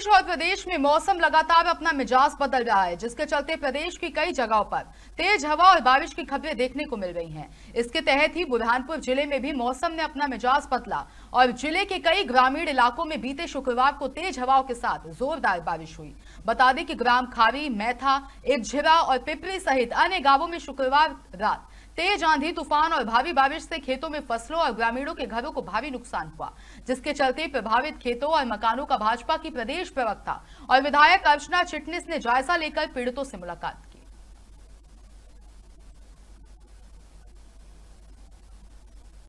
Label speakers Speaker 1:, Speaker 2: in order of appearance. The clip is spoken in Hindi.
Speaker 1: देश और प्रदेश में मौसम लगातार अपना मिजाज बदल रहा है जिसके चलते प्रदेश की कई जगहों पर तेज हवा और बारिश की खबरें देखने को मिल रही हैं। इसके तहत ही बुरहानपुर जिले में भी मौसम ने अपना मिजाज बदला और जिले के कई ग्रामीण इलाकों में बीते शुक्रवार को तेज हवाओं के साथ जोरदार बारिश हुई बता दें कि ग्राम खारी मैथा एकझिरा और पिपरी सहित अन्य गाँवों में शुक्रवार रात तेज आंधी तूफान और भावी बारिश से खेतों में फसलों और ग्रामीणों के घरों को भावी नुकसान हुआ जिसके चलते प्रभावित खेतों और मकानों का भाजपा की प्रदेश प्रवक्ता और विधायक अर्चना चिटनिस ने जायजा लेकर पीड़ितों से मुलाकात की